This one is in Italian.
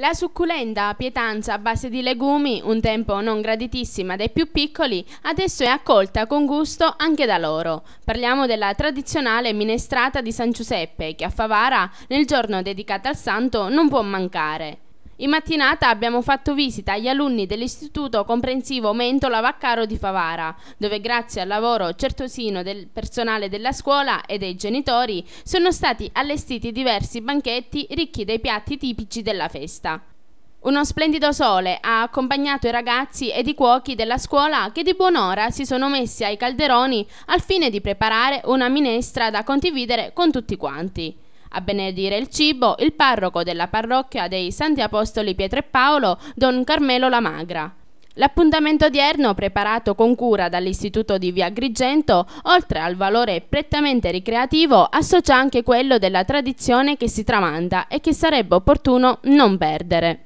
La succulenta pietanza a base di legumi, un tempo non graditissima dai più piccoli, adesso è accolta con gusto anche da loro. Parliamo della tradizionale minestrata di San Giuseppe che a Favara, nel giorno dedicato al santo, non può mancare. In mattinata abbiamo fatto visita agli alunni dell'Istituto Comprensivo Mentola Vaccaro di Favara, dove grazie al lavoro certosino del personale della scuola e dei genitori sono stati allestiti diversi banchetti ricchi dei piatti tipici della festa. Uno splendido sole ha accompagnato i ragazzi ed i cuochi della scuola che di buon'ora si sono messi ai calderoni al fine di preparare una minestra da condividere con tutti quanti. A benedire il cibo il parroco della parrocchia dei Santi Apostoli Pietro e Paolo, don Carmelo Lamagra. L'appuntamento odierno, preparato con cura dall'Istituto di Via Grigento, oltre al valore prettamente ricreativo, associa anche quello della tradizione che si tramanda e che sarebbe opportuno non perdere.